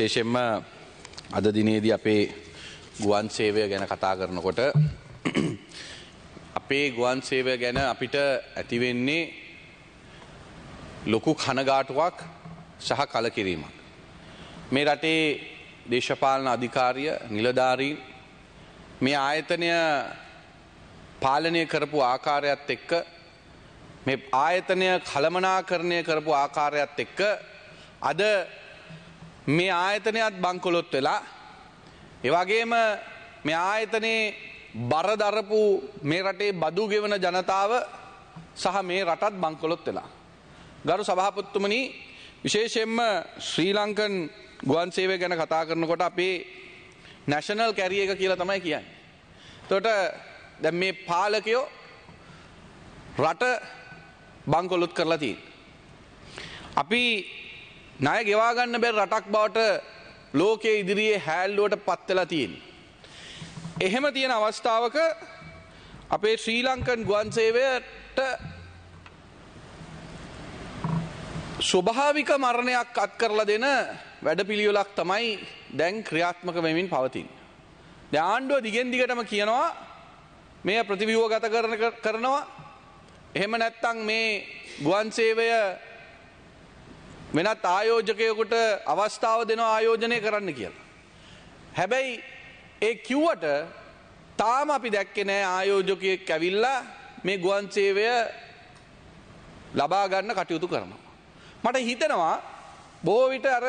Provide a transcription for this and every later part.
විශේෂෙන්ම අද දිනේදී අපේ ගුවන් සේවය ගැන කතා කරනකොට අපේ ගුවන් සේවය ගැන අපිට ඇතිවෙන්නේ ලොකු කනගාටුවක් සහ කලකිරීමක්. මේ රටේ දේශපාලන අධිකාරිය නිලධාරීන් මේ ආයතනය පාලනය කරපු ආකාරයත් එක්ක මේ ආයතනය කළමනාකරණය කරපු ආකාරයත් එක්ක අද මේ ආයතනයත් බංකොලොත් වෙලා එවගේම මේ ආයතනයේ බරදරපු මේ රටේ බදු ගෙවන ජනතාව සහ මේ රටත් බංකොලොත් වෙලා. ගරු සභාපත්තුමනි විශේෂයෙන්ම ශ්‍රී ලංකන් ගුවන් සේවය ගැන කතා කරනකොට අපේ නැෂනල් කැරිය එක කියලා තමයි කියන්නේ. එතකොට දැන් මේ පාලකයෝ රට බංකොලොත් කරලා තියෙනවා. අපි ණය ගෙවා ගන්න බැරි රටක් බවට ලෝකයේ ඉදිරියේ හැල්ලුවට පත් වෙලා තියෙන්නේ. එහෙම තියෙන අවස්ථාවක අපේ ශ්‍රී ලංකන් ගුවන් සේවයට ස්වභාවික මරණයක් අත් කරලා දෙන වැඩපිළිවෙලක් තමයි දැන් ක්‍රියාත්මක වෙමින් පවතින්. ආණ්ඩුව දිගෙන් දිගටම කියනවා මේ ප්‍රතිවියෝගත කරනවා එහෙම නැත්තම් මේ ගුවන් සේවය වෙනත් ආයෝජකයකුට අවස්ථාව දෙන ආයෝජනය කරන්න කියලා. හැබැයි ඒ කිව්වට තාම අපි දැක්කේ නෑ ආයෝජකයෙක් කැවිල්ලා මේ ගුවන් සේවය ලබා ගන්න කටයුතු කරනවා. මට හිතෙනවා බොහෝ විට අර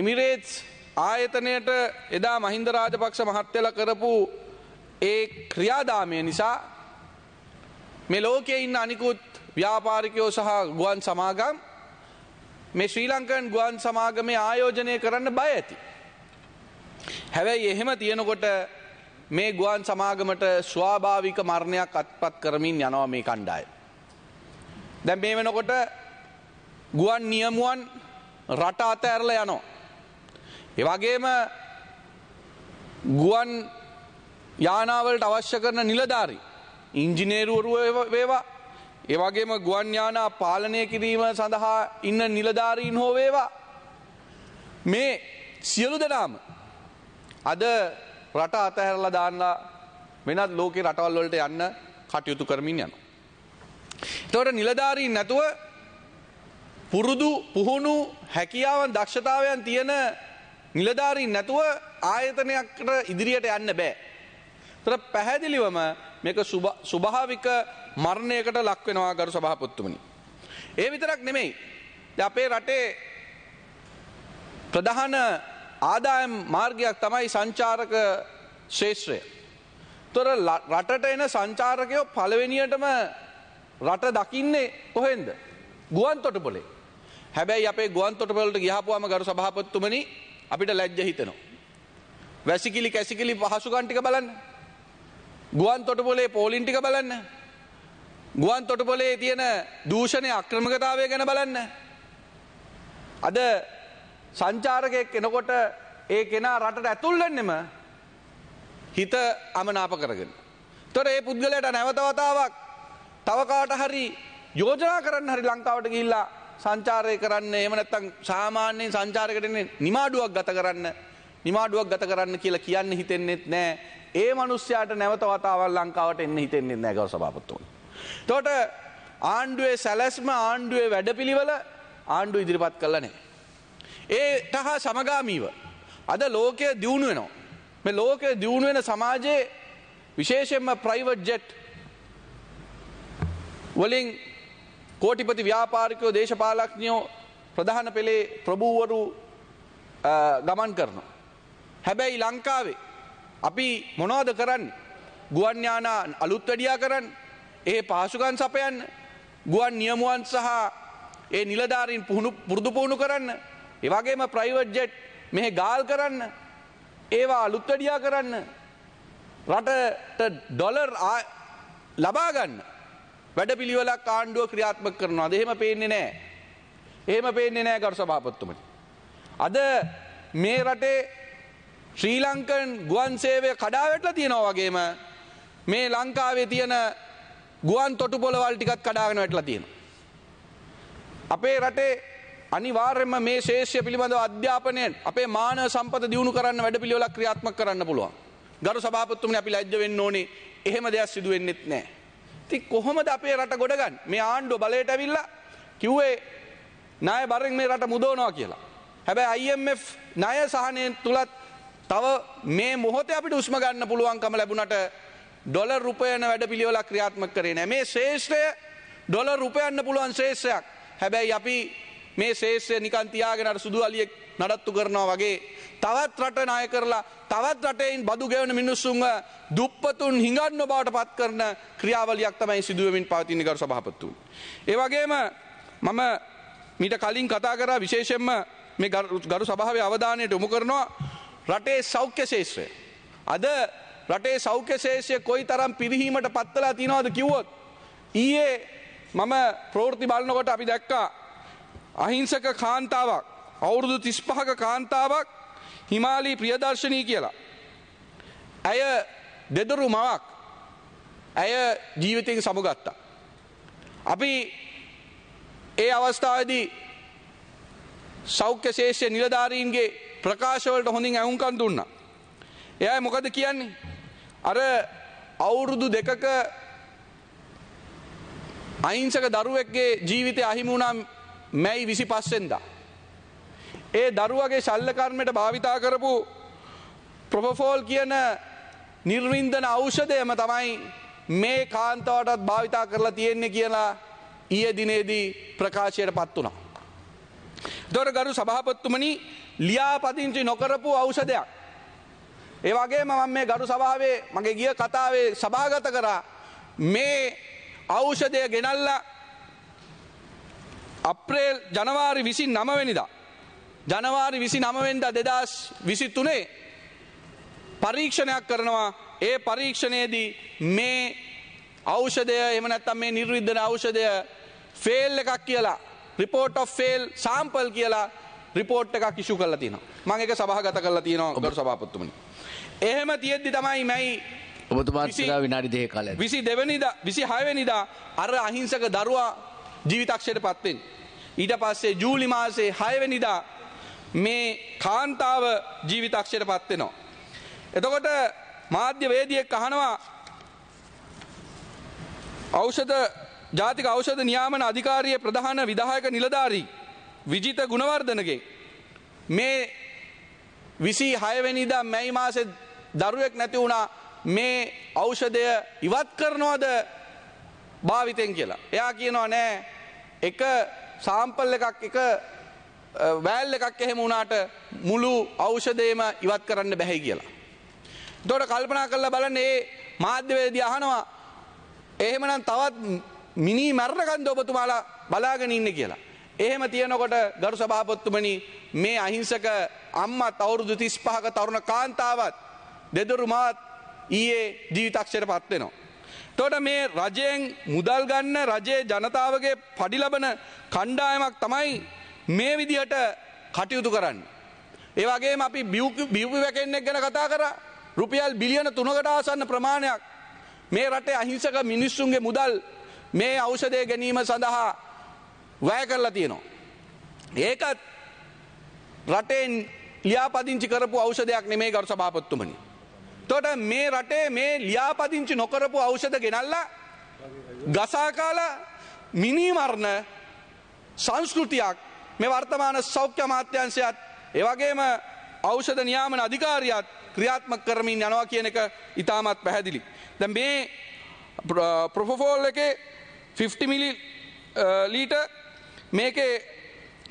එමිරේට්ස් ආයතනයට එදා මහින්ද රාජපක්ෂ මහත්තයලා කරපු ඒ ක්‍රියාදාමය නිසා මේ ලෝකයේ ඉන්න අනිකුත් ව්‍යාපාරිකයෝ සහ ගුවන් සමාගම් මේ ශ්‍රී ලංකන් ගුවන් සමාගමේ ආයෝජනය කරන්න බය ඇති. හැබැයි එහෙම තියෙනකොට මේ ගුවන් සමාගමට ස්වාභාවික මරණයක් අත්පත් කරමින් යනවා මේ කණ්ඩාය. දැන් මේ වෙනකොට ගුවන් නියමුවන් රට අතඇරල යනෝ. එවගේම ගුවන් යානාවලට අවශ්‍ය කරන නිලධාරි ඉංජිනේරුවරුව වේවා ඒවගේම ගුවන් යානා පාලනය කිරීම සඳහා ඉන්න නිලධාරීන් හෝ වේවා. මේ සියලු දෙනාම අද රට අතහැරලා දාන්නලා වෙනත් ලෝකෙ රටවල් වලට යන්න කටයුතු කරමින් යනවා. එතකොට නිලධාරීන් නැතුව පුරුදු පුහුණු හැකියාවන් දක්ෂතාවයන් තියෙන නිලධාරීන් නැතුව ආයතනයකට ඉදිරියට යන්න බෑ. තර පැහැදිලිවම මේක සුභාවික මරණයකට ලක්වෙනවා ගරු සභාපොත්තුමනි. ඒ විතරක් නෙමෙයි. අපේ රටේ ප්‍රධාන ආදායම් මාර්ගයක් තමයි සංචාරක ශේෂත්‍රය. තොර රටට එන සංචාරකයෝ පළවෙනියටම රට දකින්නේ කොහෙන්ද? ගුවන් තොටුපොලේ. හැබැයි අපේ ගුවන් තොටුපොලට ගියහපුවාම ගරු සභාපතිතුමනි අපිට ලැජ්ජ හිතෙනවා. වැසිකිලි කැසිකිලි පහසුකම් ටික බලන්න. ගුවන් තොටපොලේ පෝලින්ටික බලන්න. ගුවන් තොටපොලේ තියෙන දූෂණය අක්‍රමකතාවය ගැන බලන්න. අද සංචාරකයක් එනකොට ඒ කෙනා රටට ඇතුල්ලන්නෙම හිත අමනාප කරගෙන. තොර ඒ පුද්ගලයට නැවතවතාවක් තවකාට හරි යෝජනා කරන්න හරි ලංකාවට ගිල්ලා සංචාරය කරන්න එම නැත්තං සාමාන්‍යයෙන් සංචාරකටන නිමාඩුවක් ගත කරන්න නිමාඩුවක් ගත කරන්න කියලා කියන්න හිතෙන්නෙත් නෑ ඒ මනුස්්‍යයාට නැවත වතාවල් ලංකාවට එන්න හිතෙන්නේ නැගව සභාපත්තුවන්. තොට ආණ්ඩුවේ සැලැස්ම ආණ්ඩුවේ වැඩපිළිවල ආණ්ඩු ඉදිරිපත් කලනේ. ඒ තහා සමගාමීව අද ලෝකය දියුණු වෙනවා. මේ ලෝකය දියුණු වෙන සමාජයේ විශේෂෙන්ම ප්‍රයිවට් ජෙට් වලින් කෝටිපති ව්‍යාපාරිකයෝ දේශපාලක්ඥයෝ ප්‍රධාන පෙළේ ප්‍රභූවරු ගමන් කරනවා. හැබැයි ලංකාවේ අපි මොනවද කරන්න ගුවන්්‍යානා අලුත් වැඩියා කරන්න ඒ පහසුකන් සපයන්න ගුවන් නියමුවන් සහ ඒ නිලධාරින් පුහුණු පුරුදු පුහුණු කරන්න ඒවගේම ප්‍රයිවට් ජෙට් මෙහෙ ගාල් කරන්න ඒවා අලුත් වැඩියා කරන්න රටට ඩොලර් ලබාගන්න වැඩ පිළිවෙලක් ආණ්ඩුව ක්‍රියාත්මක කරනවා දෙහෙම පේන්නේ නෑ. එහෙම පේන්නේ නෑ ගරු සභාපත්තුමට. අද මේ රටේ ශ්‍රී ලංකන් ගුවන් සේවය කඩාවැටලා තියෙනවා වගේම මේ ලංකාවේ තියෙන ගුවන් තොටුපොළවල් ටිකත් කඩාගෙන වැටලා තියෙනවා. අපේ රටේ අනිවාර්යයෙන්ම මේ ශේෂ්‍ය පිළිබඳව අධ්‍යාපනය අපේ මානව සම්පත දියුණු කරන්න වැඩපිළිවෙලක් ක්‍රියාත්මක කරන්න පුළුවන්. ගරු සභාපතිතුමනි අපි ලැජ්ජ වෙන්න ඕනේ. එහෙම දෙයක් සිදු වෙන්නෙත් නැහැ. ඉතින් කොහොමද අපේ රට ගොඩගන්නේ? මේ ආණ්ඩුව බලයට ඇවිල්ලා කිව්වේ ණය බරෙන් මේ රට මුදවනවා කියලා. හැබැයි IMF ණය සහනය තුලත් තව මේ මොහොතේ අපිට උස්ම ගන්න පුළුවන්කම ලැබුණට ඩොලර් රුපයන වැඩ පිළිවෙලක් ක්‍රියාත්මක කරේ නැහැ. මේ ශේෂ්ත්‍රය ඩොලර් රුපයන්න පුළුවන් ශේෂ්ත්‍රයක්. හැබැයි අපි මේ ශේෂ්ත්‍රය නිකන් තියාගෙන අර සුදු අලියෙක් නඩත්තු කරනවා වගේ තවත් රට ණය කරලා තවත් රටෙන් බදු ගෙවන මිනිස්සුන්ව දුප්පතුන් හිඟන්න බවට පත් කරන ක්‍රියාවලියක් තමයි සිදු වෙමින් පවතින කරු සභාපතිතුමෝ. ඒ වගේම මම මීට කලින් කතා කරා විශේෂයෙන්ම මේ ගරු සභාවේ අවධානයට යොමු කරනවා රටේ සෞඛ්‍ය ශේෂය. අද රටේ සෞඛ්‍ය ශේෂය කොයි තරම් පිරිහීමට පත්වලා තියෙනවද කිව්වොත්. ඊයේ මම ප්‍රෝෘති බලනකොට අපි දැක්කා අහිංසක කාන්තාවක් අවුරුදු තිස්පහක කාන්තාවක් හිමාලී ප්‍රියදර්ශනී කියලා. ඇය දෙදරු මවක් ඇය ජීවිතයෙන් සමුගත්තා. අපි ඒ අවස්ථාවේදී සෞඛ්‍ය ශේෂය නිලධාරීන්ගේ ප්‍රකාශවලට හොඳින් ඇවුම්කන් දුන්නා. එයයි මොකද කියන්නේ. අර අවුරුදු දෙකක අයිංසක දරුවෙක්ගේ ජීවිතය අහිමුණම් මැයි විසි පස්සෙන්දා. ඒ දරුවගේ ශල්ලකර්මයට භාවිතා කරපු ප්‍රොපෆෝල් කියන නිර්වින්දන අෞෂධයම තමයි මේ කාන්තාවටත් භාවිතා කරලා තියෙන්නේ කියලා ඊය දිනේදී ප්‍රකාශයට පත් වුණා. දොර ගරු සභාපත්තුමනි ලියාපදිංචි නොකරපු ඖෂධයක්. ඒවගේ මම මේ ගඩු සභාවේ මගේ ගිය කතාවේ සභාගත කරා මේ ඖෂධය ගෙනල්ල අප්‍රේල් ජනවාරි විසි නමවෙනිදා. ජනවාරි විසි නමවෙන්ට දෙදස් විසිත්තුනේ පරීක්ෂණයක් කරනවා ඒ පරීක්ෂණයේදී මේ ඖෂධය එම නැත්තම් මේ නිර්විද්ධන ඖෂධය ෆේල් එකක් කියලා රිපෝට් ෆෙල් සාම්පල් කියලා රිපෝට් එකක් ඉෂු කරලා තියෙනවා මම ඒක සභාගත කරලා තියෙනවා ගරු සභාපතිතුමනි එහෙම තියෙද්දි තමයි මයි ඔබතුමාට විනාඩි දෙක කාලයක් 22 වෙනිදා 26 වෙනිදා අර අහිංසක දරුවා ජීවිතක්ෂයටපත් වෙන්නේ ඊට පස්සේ ජූලි මාසේ 6 වෙනිදා මේ කාන්තාව ජීවිතක්ෂයටපත් වෙනවා එතකොට මාධ්‍ය වේදිකයෙක් අහනවා ඖෂධ ජාතික ඖෂධ නියාමන අධිකාරියේ ප්‍රධාන විධායක නිලධාරී විජිත ගුණවර්ධනගේ මේ විසී හයවැනිදා මැයි මාසෙ දරුවෙක් නැති වුණා මේ ඖෂධය ඉවත් කරනවද භාවිතයෙන් කියලා. එයා කියනවා නෑ එක සාම්පල් එකක් එක වෑල් එකක් එහෙම වුණාට මුළු ඖෂධයම ඉවත් කරන්න බැහැ කියලා. එතකොට කල්පනා කරලා බලන්න මේ මාධ්‍යවේදී අහනවා එහෙමනම් තවත් මිනි මරණකන්ද ඔබතුමාලා බලාගෙන ඉන්නේ කියලා. එහෙම තියනකොට ගරු සභාපොත්තුමනි මේ අහිංසක අම්මත් අවුරුදු 35ක තරුණ කාන්තාවත් දෙදරු මාත් ඊයේ ජීවිතක්ෂයට පත් වෙනවා. එතකොට මේ රජයෙන් මුදල් ගන්න රජයේ ජනතාවගේ පඩි ලබන කණ්ඩායමක් තමයි මේ විදිහට කටයුතු කරන්නේ. ඒ වගේම අපි බිව්වි වැකෙන්නෙක් ගැන කතා කරා. රුපියල් බිලියන 3කට ආසන්න ප්‍රමාණයක් මේ රටේ අහිංසක මිනිස්සුන්ගේ මුදල් මේ ඖෂධය ගැනීම සඳහා වැය කරලා තියෙනවා. ඒකත් රටෙන් ලියාපදිංචි කරපු ඖෂධයක් නෙමේ ගරු සභාපත්තුමනි. තොට මේ රටේ මේ ලියාපදිංචි නොකරපු ඖෂධ ගෙනල්ලා ගසාකාල මිනිමරණ සංස්කෘතියක් මේ වර්තමාන සෞඛ්‍ය මාත්‍යංශයත් එවගේම ඖෂධ නියාමන අධිකාරියත් ක්‍රියාත්මක කරමින් යනවා කියන එක ඉතාමත් පැහැදිලි. දැ මේ ප්‍රොෆෝෆෝල් එක 50 මිලි ලීට මේකේ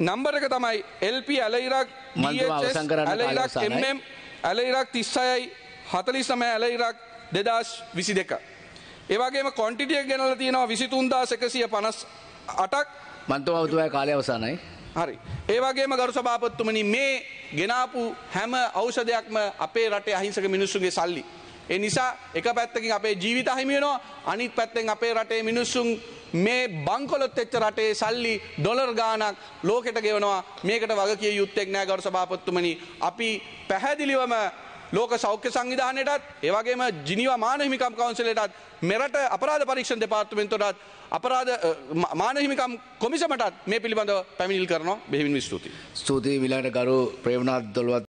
නම්බර එක තමයි එල්ප ඇලයිරක් ඇලයිරක් එම්ම් ඇලයිරක් තිස්සයයි හතලි සමය ඇලයිරක් දෙදස් විසි දෙක. ඒවගේම කොන්ටිටිය ගැනල තියෙනවා විසිතුන්දා සැකසිය පනස් අටක් මන්තව අවතුවය කාලය අවසානයි. හරි. ඒවගේම ගරු සභාපත්තුමනි මේ ගෙනාපු හැම අවෂදයක්ම අපේ රටේ අහිංසක මිනිස්සුගේ සල්ලි. ඒ නිසා එක පැත්තකින් අපේ ජීවිත අහිමි වෙනවා අනිත් පැත්තෙන් අපේ රටේ මිනිස්සුන් මේ බංකොලොත් වෙච්ච රටේ සල්ලි ඩොලර් ගාණක් ලෝකෙට ගෙවනවා මේකට වග කිය යුත්තේක් නෑ ගරු සභාපතිතුමනි අපි පැහැදිලිවම ලෝක සෞඛ්‍ය සංවිධානයටත් ඒ වගේම ජිනීවා මානව හිමිකම් කවුන්සිලයටත් මෙරට අපරාධ පරීක්ෂණ දෙපාර්තමේන්තුවටත් අපරාධ මානව හිමිකම් කොමිසමටත් මේ පිළිබඳව පැමිණිල් කරනවා බෙහෙවින් ස්තුතියි. ස්තුතියි විලාට ගරු ප්‍රේමනාත් දොළවත්